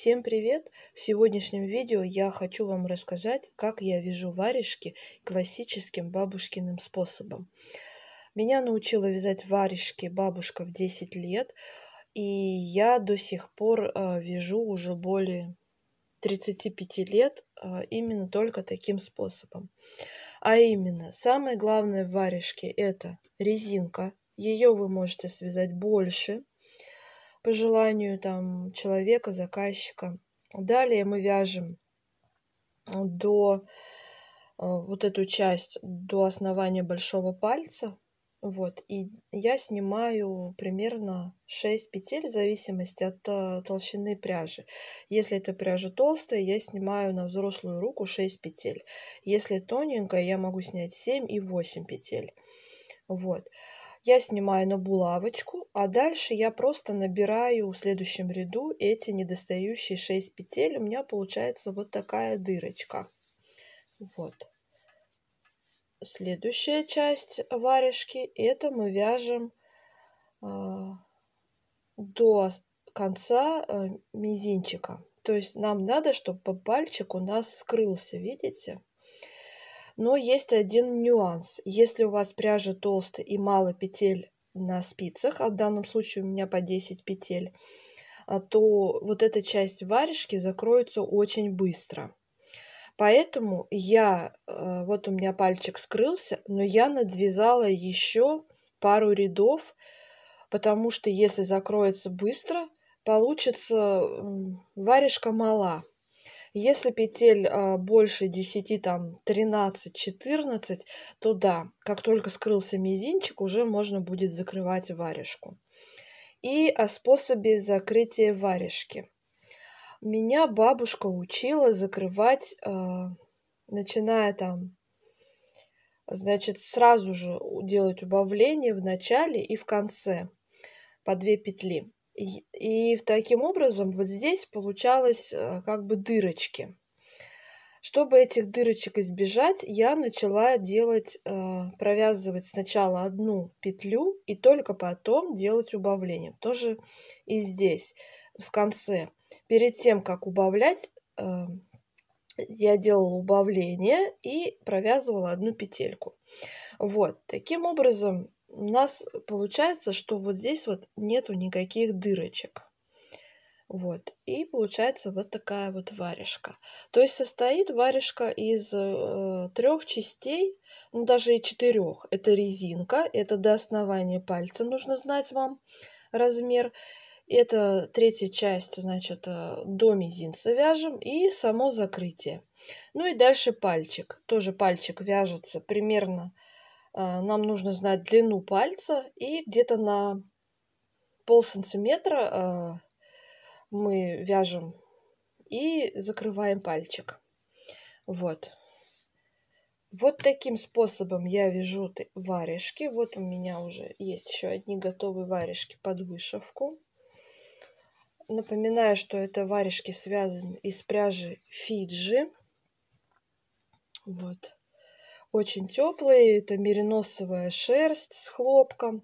Всем привет! В сегодняшнем видео я хочу вам рассказать, как я вяжу варежки классическим бабушкиным способом. Меня научила вязать варежки бабушка в 10 лет, и я до сих пор э, вяжу уже более 35 лет э, именно только таким способом. А именно, самое главное в варежке это резинка. Ее вы можете связать больше, по желанию там человека, заказчика. Далее мы вяжем до э, вот эту часть до основания большого пальца. Вот, и я снимаю примерно 6 петель в зависимости от э, толщины пряжи. Если эта пряжа толстая, я снимаю на взрослую руку 6 петель. Если тоненькая, я могу снять 7 и 8 петель. Вот. Я снимаю на булавочку, а дальше я просто набираю в следующем ряду эти недостающие 6 петель. У меня получается вот такая дырочка. Вот. Следующая часть варежки, это мы вяжем э, до конца э, мизинчика. То есть нам надо, чтобы пальчик у нас скрылся, видите? Но есть один нюанс. Если у вас пряжа толстая и мало петель на спицах, а в данном случае у меня по 10 петель, а, то вот эта часть варежки закроется очень быстро. Поэтому я, э, вот у меня пальчик скрылся, но я надвязала еще пару рядов, потому что если закроется быстро, получится варежка мала. Если петель а, больше 10, там 13-14, то да, как только скрылся мизинчик, уже можно будет закрывать варежку. И о способе закрытия варежки. Меня бабушка учила закрывать, а, начиная там значит, сразу же делать убавление в начале и в конце по две петли. И и таким образом вот здесь получалось э, как бы дырочки. Чтобы этих дырочек избежать, я начала делать, э, провязывать сначала одну петлю и только потом делать убавление. Тоже и здесь, в конце. Перед тем, как убавлять, э, я делала убавление и провязывала одну петельку. Вот, таким образом у нас получается, что вот здесь вот нету никаких дырочек. Вот. И получается вот такая вот варежка. То есть состоит варежка из э, трех частей, ну даже и четырех. Это резинка, это до основания пальца, нужно знать вам размер. Это третья часть, значит, э, до мизинца вяжем и само закрытие. Ну и дальше пальчик. Тоже пальчик вяжется примерно э, Э, нам нужно знать длину пальца и где-то на пол сантиметра э, мы вяжем и закрываем пальчик. Вот. Вот таким способом я вяжу варежки. Вот у меня уже есть еще одни готовые варежки под вышивку. Напоминаю, что это варежки связаны из пряжи Фиджи. Вот очень теплый. Это мериносовая шерсть с хлопком.